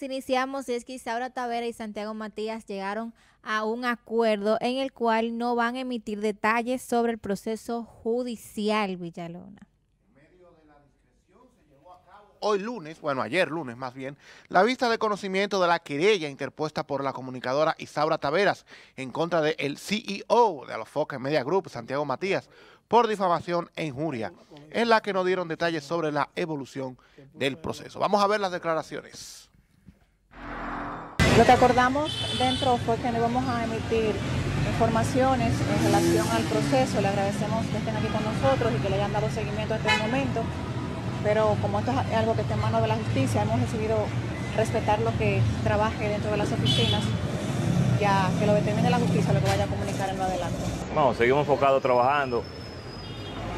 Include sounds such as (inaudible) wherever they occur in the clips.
iniciamos es que Isaura Tavera y Santiago Matías llegaron a un acuerdo en el cual no van a emitir detalles sobre el proceso judicial, Villalona. Hoy lunes, bueno, ayer lunes más bien, la vista de conocimiento de la querella interpuesta por la comunicadora Isaura Taveras en contra del CEO de Alofoca Media Group, Santiago Matías, por difamación e injuria, en la que no dieron detalles sobre la evolución del proceso. Vamos a ver las declaraciones. Lo que acordamos dentro fue que no vamos a emitir informaciones en relación al proceso. Le agradecemos que estén aquí con nosotros y que le hayan dado seguimiento hasta el este momento. Pero como esto es algo que está en manos de la justicia, hemos decidido respetar lo que trabaje dentro de las oficinas, ya que lo determine la justicia lo que vaya a comunicar en lo adelante. No, seguimos enfocados trabajando,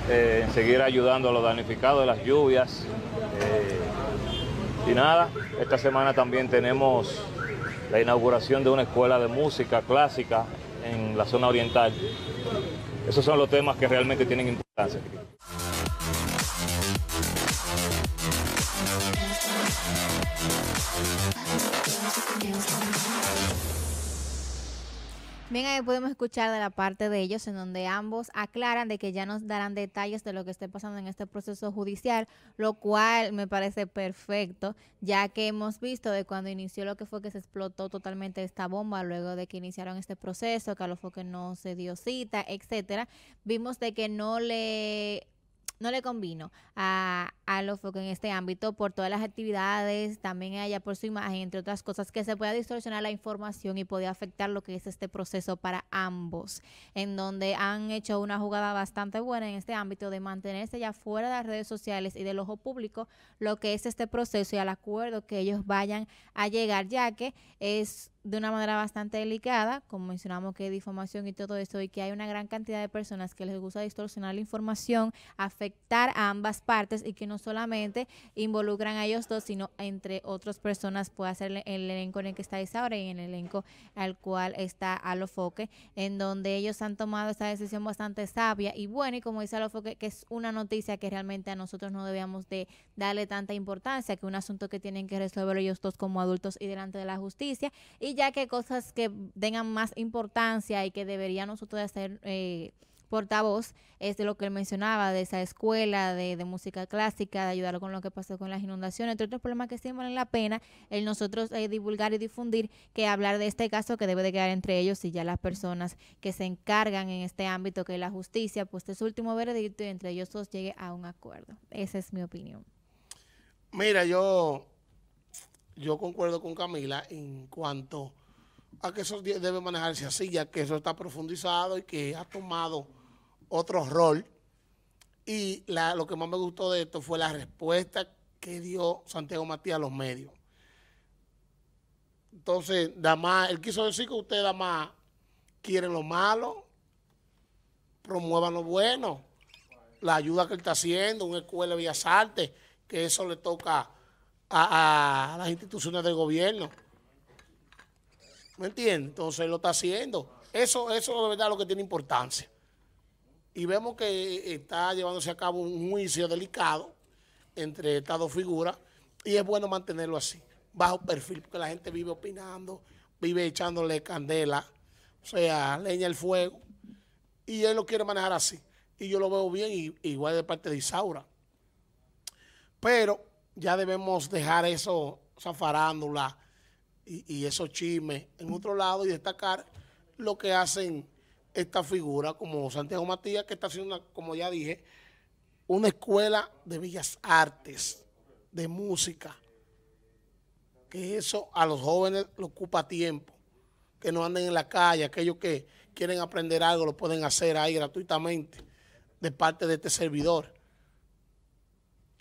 eh, en seguir ayudando a los danificados de las lluvias. Eh, y nada, esta semana también tenemos la inauguración de una escuela de música clásica en la zona oriental. Esos son los temas que realmente tienen importancia. Bien, ahí podemos escuchar de la parte de ellos en donde ambos aclaran de que ya nos darán detalles de lo que esté pasando en este proceso judicial, lo cual me parece perfecto, ya que hemos visto de cuando inició lo que fue que se explotó totalmente esta bomba, luego de que iniciaron este proceso, que a fue que no se dio cita, etcétera, vimos de que no le no le convino a a los focos en este ámbito por todas las actividades, también allá por su imagen, entre otras cosas, que se pueda distorsionar la información y puede afectar lo que es este proceso para ambos, en donde han hecho una jugada bastante buena en este ámbito de mantenerse ya fuera de las redes sociales y del ojo público, lo que es este proceso y al acuerdo que ellos vayan a llegar, ya que es de una manera bastante delicada, como mencionamos que difamación y todo esto, y que hay una gran cantidad de personas que les gusta distorsionar la información, afectar a ambas partes y que no no solamente involucran a ellos dos, sino entre otras personas puede ser el, elenco en el que estáis ahora y en el elenco al cual está Alofoque, en donde ellos han tomado esta decisión bastante sabia y buena, y como dice Alofoque, que es una noticia que realmente a nosotros no debíamos de darle tanta importancia, que un asunto que tienen que resolver ellos dos como adultos y delante de la justicia, y ya que cosas que tengan más importancia y que debería nosotros hacer... Eh, portavoz es de lo que él mencionaba, de esa escuela de, música clásica, de ayudarlo con lo que pasó con las inundaciones, entre otros problemas que sí valen la pena el nosotros eh, divulgar y difundir que hablar de este caso que debe de quedar entre ellos y ya las personas que se encargan en este ámbito que es la justicia, pues es su último veredicto y entre ellos dos llegue a un acuerdo. Esa es mi opinión. Mira, yo, yo concuerdo con Camila en cuanto a que eso debe manejarse así, ya que eso está profundizado y que ha tomado otro rol. Y lo que más me gustó de esto fue la respuesta que dio Santiago Matías a los medios. Entonces, Damás, él quiso decir que ustedes, más quieren lo malo, promuevan lo bueno, la ayuda que él está haciendo, una escuela de Bellas que eso le toca a las instituciones del gobierno. ¿Me entiendes? Entonces lo está haciendo. Eso, eso de verdad es lo que tiene importancia. Y vemos que eh, está llevándose a cabo un juicio delicado entre estas dos figuras y es bueno mantenerlo así, bajo perfil, porque la gente vive opinando, vive echándole candela, o sea, leña el fuego, y él lo quiere manejar así. Y yo lo veo bien, y, igual de parte de Isaura. Pero ya debemos dejar eso, esa farándula, y, eso esos en otro lado y destacar lo que hacen esta figura como Santiago Matías, que está haciendo, como ya dije, una escuela de bellas artes, de música, que eso a los jóvenes lo ocupa tiempo, que no anden en la calle, aquellos que quieren aprender algo lo pueden hacer ahí gratuitamente de parte de este servidor.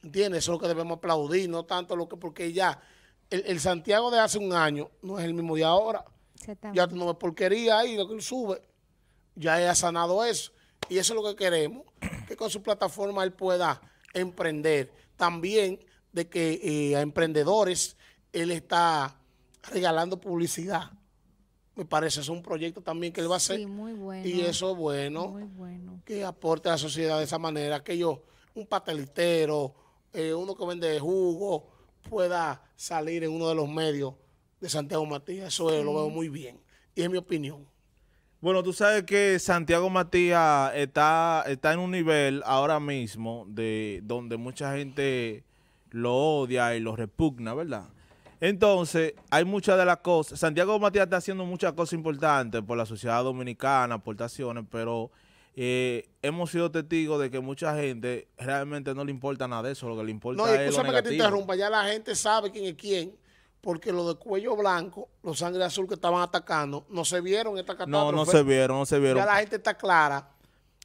¿Entiendes? Eso es lo que debemos aplaudir, no tanto lo que porque ya el, Santiago de hace un año no es el mismo de ahora. Ya no es porquería ahí, lo que él sube. Ya ha sanado eso. Y eso es lo que queremos, que con su plataforma él pueda emprender. También de que eh, a emprendedores él está regalando publicidad. Me parece, es un proyecto también que él va a hacer. Sí, muy bueno. Y eso es bueno, bueno. Que aporte a la sociedad de esa manera. Que yo, un pastelitero, eh, uno que vende jugo, pueda salir en uno de los medios de Santiago Matías. Eso lo veo muy bien. Y es mi opinión. Bueno, tú sabes que Santiago Matías está, está en un nivel ahora mismo de donde mucha gente lo odia y lo repugna, ¿verdad? Entonces, hay muchas de las cosas. Santiago Matías está haciendo muchas cosas importantes por la sociedad dominicana, aportaciones, pero eh, hemos sido testigos de que mucha gente realmente no le importa nada de eso, lo que le importa es lo que te interrumpa, ya la gente sabe quién es quién, porque lo de cuello blanco, los sangre azul que estaban atacando, no se vieron esta catástrofe. No, no se vieron, no se vieron. Ya la gente está clara,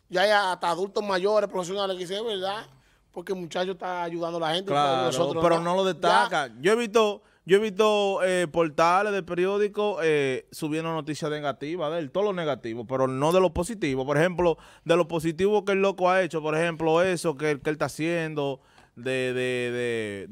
ya hay hasta adultos mayores, profesionales que dicen, ¿verdad?, porque el muchacho está ayudando a la gente. pero no, lo destaca. Yo he visto yo he visto eh, portales de periódicos eh, subiendo noticias negativas de él, todo lo negativo, pero no de lo positivo. Por ejemplo, de lo positivo que el loco ha hecho, por ejemplo, eso que, él está haciendo de,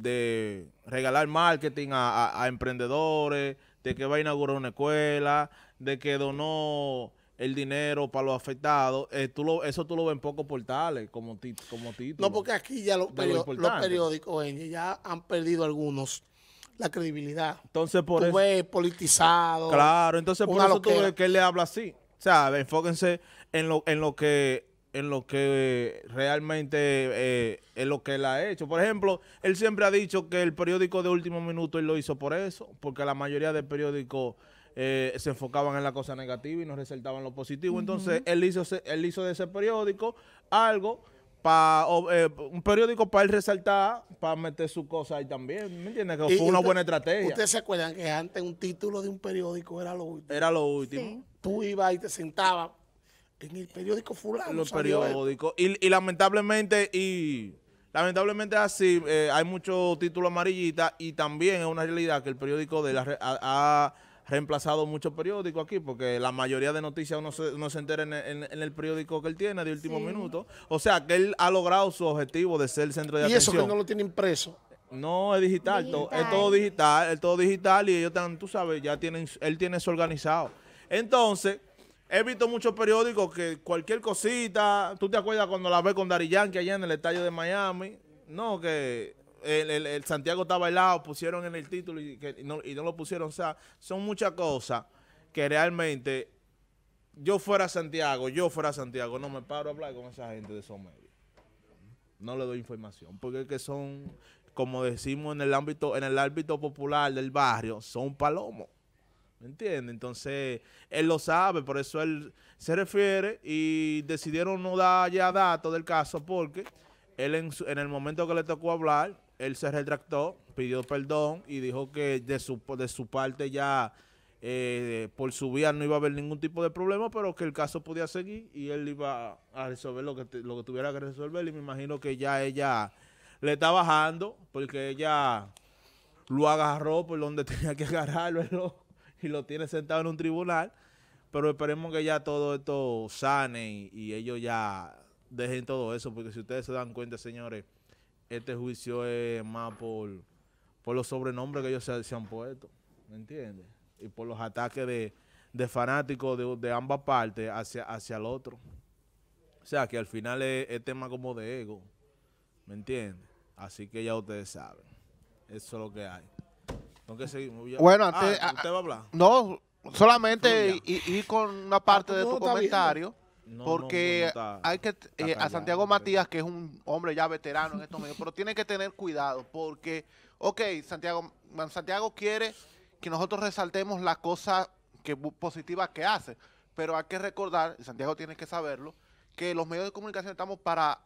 regalar marketing a, emprendedores, de que va a inaugurar una escuela, de que donó el dinero para los afectados. Eh, eso tú lo ves en pocos portales como, como título. No, porque aquí ya los periódicos ya han perdido algunos la credibilidad. Entonces por tú eso. fue politizado. Claro, entonces por eso tú que él le habla así. O sea, enfóquense en lo, en lo que en lo que realmente en eh, es lo que él ha hecho. Por ejemplo, él siempre ha dicho que el periódico de último minuto él lo hizo por eso, porque la mayoría de periódicos eh, se enfocaban en la cosa negativa y no resaltaban lo positivo. Entonces, él hizo, él hizo de ese periódico algo eh, un periódico para él resaltar, para meter su cosa ahí también. ¿Me entiendes? fue una buena estrategia. ¿Ustedes se acuerdan que antes un título de un periódico era lo último? Era lo último. Tú ibas y te sentabas en el periódico fulano. En los periódicos. Y, y, lamentablemente, y lamentablemente así, eh, hay muchos títulos amarillitas y también es una realidad que el periódico de la reemplazado muchos periódicos aquí, porque la mayoría de noticias uno se, no se entera en, el periódico que él tiene de último minuto. O sea, que él ha logrado su objetivo de ser el centro de atención. Y eso que no lo tiene impreso. No, es digital, es todo digital, es todo digital y ellos están, tú sabes, ya tienen, él tiene eso organizado. Entonces, he visto muchos periódicos que cualquier cosita, tú te acuerdas cuando la ves con Dari Yankee allá en el estadio de Miami, no, que el, Santiago está bailado, pusieron en el título y, que, no, y no, lo pusieron. O sea, son muchas cosas que realmente yo fuera Santiago, yo fuera Santiago, no me paro a hablar con esa gente de esos medios. No le doy información, porque que son, como decimos en el ámbito, en el ámbito popular del barrio, son palomos. ¿Me entiendes? Entonces, él lo sabe, por eso él se refiere y decidieron no dar ya datos del caso porque él en, en el momento que le tocó hablar, él se retractó, pidió perdón y dijo que de su, de su parte ya eh, por su vía no iba a haber ningún tipo de problema, pero que el caso podía seguir y él iba a resolver lo que, lo que tuviera que resolver. Y me imagino que ya ella le está bajando porque ella lo agarró por donde (laughs) tenía que agarrarlo y lo tiene sentado en un tribunal. Pero esperemos que ya todo esto sane y ellos ya dejen todo eso, porque si ustedes se dan cuenta, señores, este juicio es más por, por los sobrenombres que ellos se, se han puesto, ¿me entiendes? Y por los ataques de, fanáticos de, ambas partes hacia, hacia el otro. O sea, que al final es, tema como de ego, ¿me entiendes? Así que ya ustedes saben, eso es lo que hay. seguimos. Bueno, antes, ah, ah, No, solamente ir, con una parte ah, de tu comentario porque hay que eh, a Santiago Matías, que es un hombre ya veterano en estos medios, pero tiene que tener cuidado porque, ok, Santiago, Santiago quiere que nosotros resaltemos la cosa que, que hace, pero hay que recordar, y Santiago tiene que saberlo, que los medios de comunicación estamos para,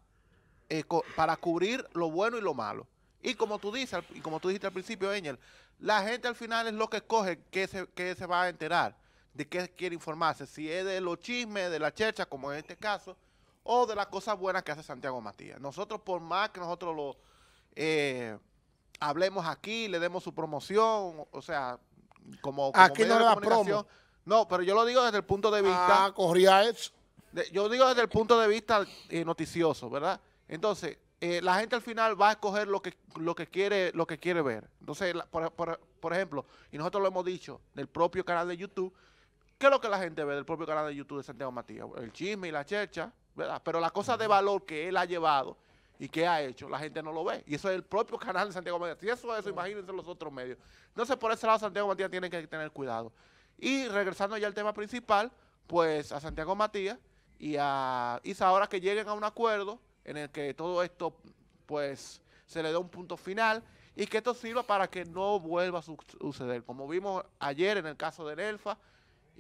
eh, para cubrir lo bueno y lo malo. Y como tú dices, y como tú dijiste al principio, Eñel, la gente al final es lo que escoge que que se va a enterar de qué quiere informarse, si es de los chismes, de la chercha, como en este caso, o de las cosas buenas que hace Santiago Matías. Nosotros, por más que nosotros lo eh, hablemos aquí, le demos su promoción, o sea, como, aquí no la promo. No, pero yo lo digo desde el punto de vista... Ah, corría eso. yo digo desde el punto de vista eh, noticioso, ¿verdad? Entonces, eh, la gente al final va a escoger lo que, lo que, quiere, lo que quiere ver. Entonces, por, por ejemplo, y nosotros lo hemos dicho del propio canal de YouTube, ¿Qué es lo que la gente ve del propio canal de YouTube de Santiago Matías? El chisme y la checha, ¿verdad? Pero la cosa de valor que él ha llevado y que ha hecho, la gente no lo ve. Y eso es el propio canal de Santiago Matías. Si eso es eso, imagínense los otros medios. Entonces, por ese lado, Santiago Matías tiene que tener cuidado. Y regresando ya al tema principal, pues a Santiago Matías y a Isa, ahora que lleguen a un acuerdo en el que todo esto, pues, se le dé un punto final y que esto sirva para que no vuelva a suceder. Como vimos ayer en el caso de Nelfa,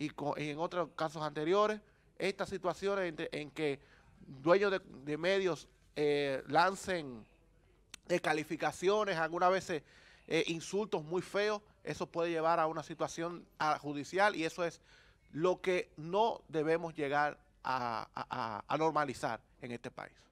y, en otros casos anteriores, estas situaciones en que dueños de, medios eh, lancen descalificaciones, algunas veces eh, insultos muy feos, eso puede llevar a una situación judicial y eso es lo que no debemos llegar a normalizar en este país.